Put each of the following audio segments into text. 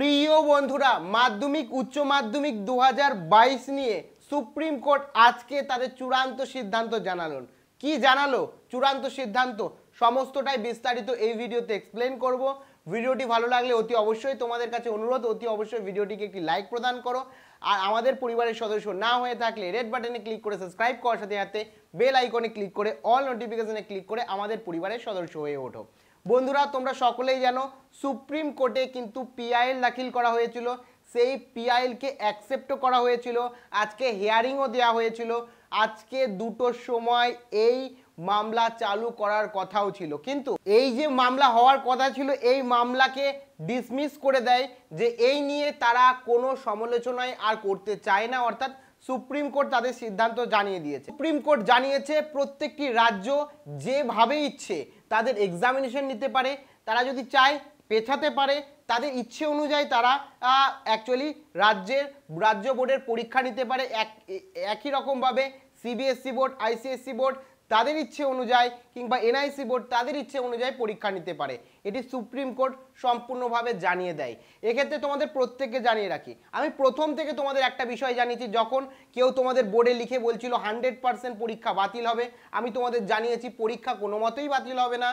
প্রিয় বন্ধুরা মাধ্যমিক উচ্চ মাধ্যমিক দু নিয়ে সুপ্রিম কোর্ট আজকে তাদের চূড়ান্ত সিদ্ধান্ত জানালেন কি জানালো চূড়ান্ত সিদ্ধান্ত সমস্তটাই বিস্তারিত এই ভিডিওতে এক্সপ্লেন করব ভিডিওটি ভালো লাগলে অতি অবশ্যই তোমাদের কাছে অনুরোধ অতি অবশ্যই ভিডিওটিকে একটি লাইক প্রদান করো আর আমাদের পরিবারের সদস্য না হয়ে থাকলে রেড বাটনে ক্লিক করে সাবস্ক্রাইব করার সাথে সাথে বেল আইকনে ক্লিক করে অল নোটিফিকেশনে ক্লিক করে আমাদের পরিবারের সদস্য হয়ে ওঠো বন্ধুরা তোমরা সকলেই জানো সুপ্রিম কোর্টে কিন্তু পিআইএল দাখিল করা হয়েছিল সেই পিআইএলকে অ্যাকসেপ্টও করা হয়েছিল আজকে হিয়ারিংও দেওয়া হয়েছিল আজকে দুটো সময় এই মামলা চালু করার কথাও ছিল কিন্তু এই যে মামলা হওয়ার কথা ছিল এই মামলাকে ডিসমিস করে দেয় যে এই নিয়ে তারা কোনো সমালোচনায় আর করতে চায় না অর্থাৎ সুপ্রিম কোর্ট তাদের সিদ্ধান্ত জানিয়ে দিয়েছে সুপ্রিম কোর্ট জানিয়েছে প্রত্যেকটি রাজ্য যেভাবে ইচ্ছে তাদের এক্সামিনেশন নিতে পারে তারা যদি চায় পেছাতে পারে তাদের ইচ্ছে অনুযায়ী তারা অ্যাকচুয়ালি রাজ্যের রাজ্য বোর্ডের পরীক্ষা নিতে পারে এক একই রকমভাবে সিবিএসসি বোর্ড আইসিএসসি বোর্ড তাদের ইচ্ছে অনুযায়ী কিংবা এনআইসি বোর্ড তাদের ইচ্ছে অনুযায়ী পরীক্ষা নিতে পারে এটি সুপ্রিম কোর্ট সম্পূর্ণভাবে জানিয়ে দেয় এক্ষেত্রে তোমাদের প্রত্যেককে জানিয়ে রাখি আমি প্রথম থেকে তোমাদের একটা বিষয় জানিয়েছি যখন কেউ তোমাদের বোর্ডে লিখে বলছিল হান্ড্রেড পার্সেন্ট পরীক্ষা বাতিল হবে আমি তোমাদের জানিয়েছি পরীক্ষা কোনো মতেই বাতিল হবে না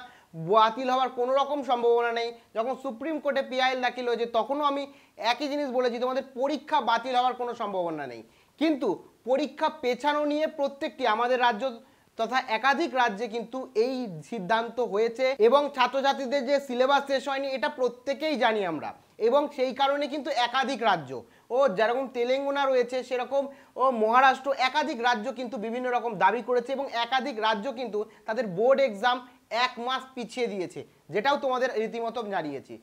বাতিল হওয়ার কোনো রকম সম্ভাবনা নেই যখন সুপ্রিম কোর্টে পিআইএল দাখিল হয়েছে তখনও আমি একই জিনিস বলেছি তোমাদের পরীক্ষা বাতিল হওয়ার কোনো সম্ভাবনা নেই কিন্তু পরীক্ষা পেছানো নিয়ে প্রত্যেকটি আমাদের রাজ্য তথা একাধিক রাজ্যে কিন্তু এই সিদ্ধান্ত হয়েছে এবং ছাত্রছাত্রীদের যে সিলেবাস শেষ হয়নি এটা প্রত্যেকেই জানি আমরা এবং সেই কারণে কিন্তু একাধিক রাজ্য ও যেরকম তেলেঙ্গানা রয়েছে সেরকম ও মহারাষ্ট্র একাধিক রাজ্য কিন্তু বিভিন্ন রকম দাবি করেছে এবং একাধিক রাজ্য কিন্তু তাদের বোর্ড এক্সাম এক মাস পিছিয়ে দিয়েছে যেটাও তোমাদের রীতিমতো জানিয়েছি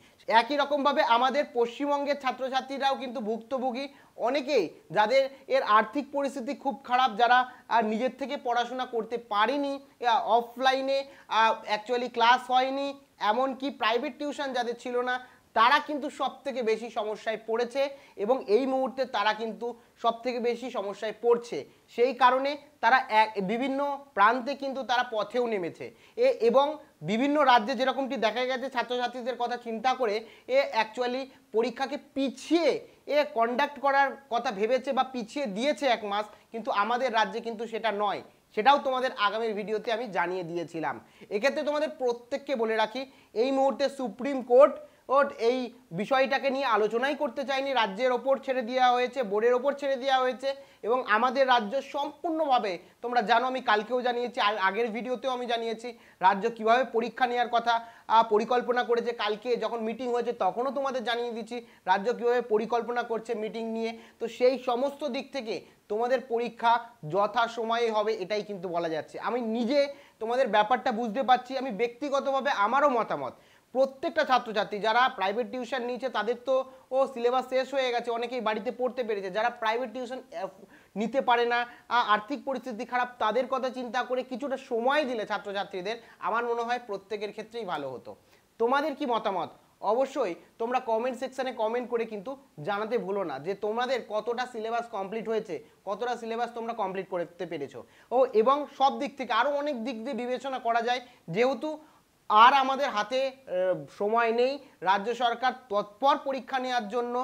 একই রকমভাবে আমাদের পশ্চিমবঙ্গের ছাত্রছাত্রীরাও কিন্তু ভুক্তভোগী অনেকেই যাদের এর আর্থিক পরিস্থিতি খুব খারাপ যারা আর নিজের থেকে পড়াশোনা করতে পারেনি অফলাইনে অ্যাকচুয়ালি ক্লাস হয়নি এমনকি প্রাইভেট টিউশন যাদের ছিল না তারা কিন্তু সব থেকে বেশি সমস্যায় পড়েছে এবং এই মুহূর্তে তারা কিন্তু সব থেকে বেশি সমস্যায় পড়ছে সেই কারণে তারা এক বিভিন্ন প্রান্তে কিন্তু তারা পথেও নেমেছে এ এবং বিভিন্ন রাজ্যে যেরকমটি দেখা গেছে ছাত্রছাত্রীদের কথা চিন্তা করে এ অ্যাকচুয়ালি পরীক্ষাকে পিছিয়ে এ কন্ডাক্ট করার কথা ভেবেছে বা পিছিয়ে দিয়েছে এক মাস কিন্তু আমাদের রাজ্যে কিন্তু সেটা নয় সেটাও তোমাদের আগামীর ভিডিওতে আমি জানিয়ে দিয়েছিলাম এক্ষেত্রে তোমাদের প্রত্যেককে বলে রাখি এই মুহূর্তে সুপ্রিম কোর্ট ও এই বিষয়টাকে নিয়ে আলোচনাই করতে চাইনি রাজ্যের ওপর ছেড়ে দেওয়া হয়েছে বোর্ডের ওপর ছেড়ে দেওয়া হয়েছে এবং আমাদের রাজ্য সম্পূর্ণভাবে তোমরা জানো আমি কালকেও জানিয়েছি আর আগের ভিডিওতেও আমি জানিয়েছি রাজ্য কিভাবে পরীক্ষা নেওয়ার কথা পরিকল্পনা করেছে কালকে যখন মিটিং হয়েছে তখনও তোমাদের জানিয়ে দিচ্ছি রাজ্য কিভাবে পরিকল্পনা করছে মিটিং নিয়ে তো সেই সমস্ত দিক থেকে তোমাদের পরীক্ষা যথা সময়ে হবে এটাই কিন্তু বলা যাচ্ছে আমি নিজে তোমাদের ব্যাপারটা বুঝতে পারছি আমি ব্যক্তিগতভাবে আমারও মতামত প্রত্যেকটা ছাত্রছাত্রী যারা প্রাইভেট টিউশন নিয়েছে তাদের তো ও সিলেবাস শেষ হয়ে গেছে অনেকেই বাড়িতে পড়তে পেরেছে যারা প্রাইভেট টিউশন নিতে পারে না আর্থিক পরিস্থিতি খারাপ তাদের কথা চিন্তা করে কিছুটা সময় দিলে ছাত্রছাত্রীদের আমার মনে হয় প্রত্যেকের ক্ষেত্রেই ভালো হতো তোমাদের কি মতামত অবশ্যই তোমরা কমেন্ট সেকশানে কমেন্ট করে কিন্তু জানাতে ভুলো না যে তোমাদের কতটা সিলেবাস কমপ্লিট হয়েছে কতটা সিলেবাস তোমরা কমপ্লিট করতে পেরেছো ও এবং সব দিক থেকে আরও অনেক দিক দিয়ে বিবেচনা করা যায় যেহেতু আর আমাদের হাতে সময় নেই রাজ্য সরকার তৎপর পরীক্ষা নেওয়ার জন্য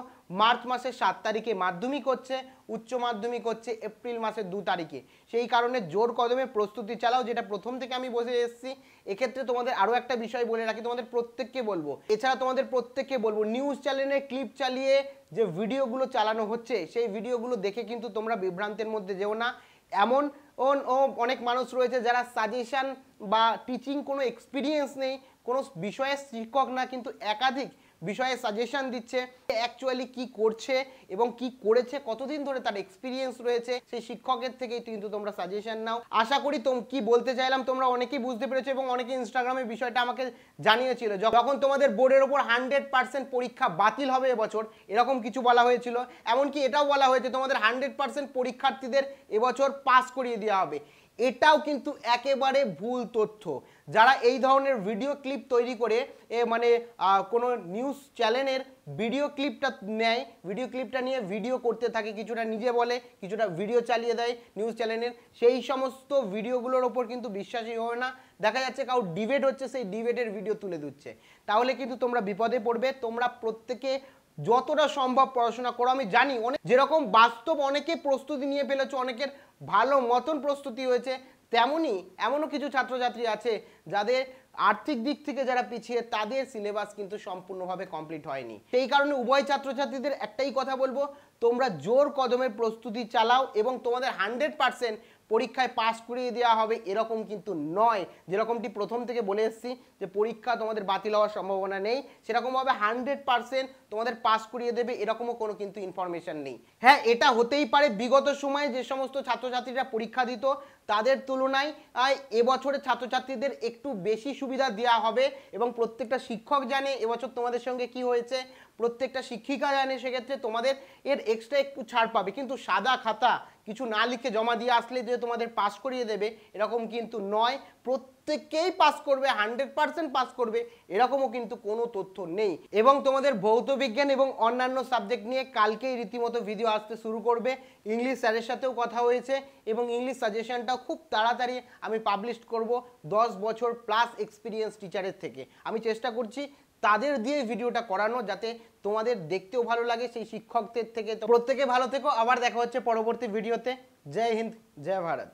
মার্চ মাসের সাত তারিখে মাধ্যমিক হচ্ছে উচ্চ মাধ্যমিক হচ্ছে এপ্রিল মাসের দু তারিখে সেই কারণে জোর কদমে প্রস্তুতি চালাও যেটা প্রথম থেকে আমি বসে এসেছি এক্ষেত্রে তোমাদের আরও একটা বিষয় বলে রাখি তোমাদের প্রত্যেককে বলবো এছাড়া তোমাদের প্রত্যেককে বলবো নিউজ চ্যানেলে ক্লিপ চালিয়ে যে ভিডিওগুলো চালানো হচ্ছে সেই ভিডিওগুলো দেখে কিন্তু তোমরা বিভ্রান্তের মধ্যে যেও না এমন ও অনেক মানুষ রয়েছে যারা সাজেশান বা টিচিং কোনো এক্সপিরিয়েন্স নেই কোনো বিষয়ে শিক্ষক না কিন্তু একাধিক বিষয়ে সাজেশন দিচ্ছে অ্যাকচুয়ালি কি করছে এবং কি করেছে কতদিন ধরে তার এক্সপিরিয়েন্স রয়েছে সেই শিক্ষকের থেকে কিন্তু তোমরা সাজেশন নাও আশা করি তোম কি বলতে চাইলাম তোমরা অনেকেই বুঝতে পেরেছো এবং অনেকে ইনস্টাগ্রামে বিষয়টা আমাকে জানিয়েছিল যখন তোমাদের বোর্ডের ওপর হান্ড্রেড পার্সেন্ট পরীক্ষা বাতিল হবে এবছর এরকম কিছু বলা হয়েছিল এমনকি এটাও বলা হয়েছে তোমাদের হান্ড্রেড পার্সেন্ট পরীক্ষার্থীদের এবছর পাস করিয়ে দেওয়া হবে এটাও কিন্তু একেবারে ভুল তথ্য যারা এই ধরনের ভিডিও ক্লিপ তৈরি করে এ মানে কোনো নিউজ চ্যানেলের ভিডিও ক্লিপটা নেয় ভিডিও ক্লিপটা নিয়ে ভিডিও করতে থাকে কিছুটা নিজে বলে কিছুটা ভিডিও চালিয়ে দেয় নিউজ চ্যানেলের সেই সমস্ত ভিডিওগুলোর ওপর কিন্তু বিশ্বাসী হবে না দেখা যাচ্ছে কাউ ডিবেট হচ্ছে সেই ডিবেটের ভিডিও তুলে দিচ্ছে তাহলে কিন্তু তোমরা বিপদে পড়বে তোমরা প্রত্যেকে যতটা সম্ভব পড়াশোনা করো আমি জানি অনেক যেরকম বাস্তব অনেকে প্রস্তুতি নিয়ে ফেলেছো অনেকের ভালো মতন প্রস্তুতি হয়েছে তেমনই এমনও কিছু ছাত্রছাত্রী আছে যাদের আর্থিক দিক থেকে যারা পিছিয়ে তাদের সিলেবাস কিন্তু সম্পূর্ণভাবে কমপ্লিট হয়নি সেই কারণে উভয় ছাত্রছাত্রীদের একটাই কথা বলবো তোমরা জোর কদমের প্রস্তুতি চালাও এবং তোমাদের হান্ড্রেড পার্সেন্ট পরীক্ষায় পাস করিয়ে দেওয়া হবে এরকম কিন্তু নয় যেরকমটি প্রথম থেকে বলে এসেছি যে পরীক্ষা তোমাদের বাতিল হওয়ার সম্ভাবনা নেই সেরকমভাবে হান্ড্রেড পারসেন্ট তোমাদের পাস করিয়ে দেবে এরকমও কোনো কিন্তু ইনফরমেশান নেই হ্যাঁ এটা হতেই পারে বিগত সময়ে যে সমস্ত ছাত্রছাত্রীরা পরীক্ষা দিত তাদের তুলনায় এবছরে ছাত্রছাত্রীদের একটু বেশি সুবিধা দেওয়া হবে এবং প্রত্যেকটা শিক্ষক জানে এবছর তোমাদের সঙ্গে কি হয়েছে প্রত্যেকটা শিক্ষিকা জানে সেক্ষেত্রে তোমাদের এর এক্সট্রা একটু ছাড় পাবে কিন্তু সাদা খাতা কিছু না লিখে জমা দিয়ে আসলে যে তোমাদের পাস করিয়ে দেবে এরকম কিন্তু নয় প্রত্যেককেই পাস করবে হান্ড্রেড পারসেন্ট পাস করবে এরকমও কিন্তু কোনো তথ্য নেই এবং তোমাদের ভৌত বিজ্ঞান এবং অন্যান্য সাবজেক্ট নিয়ে কালকেই রীতিমতো ভিডিও আসতে শুরু করবে ইংলিশ স্যারের সাথেও কথা হয়েছে এবং ইংলিশ সাজেশানটাও খুব তাড়াতাড়ি আমি পাবলিশ করব দশ বছর প্লাস এক্সপিরিয়েন্স টিচারের থেকে আমি চেষ্টা করছি তাদের দিয়ে ভিডিওটা করানো যাতে তোমাদের দেখতেও ভালো লাগে সেই শিক্ষকদের থেকে তো প্রত্যেকে ভালো থেকো আবার দেখা হচ্ছে পরবর্তী ভিডিওতে জয় হিন্দ জয় ভারত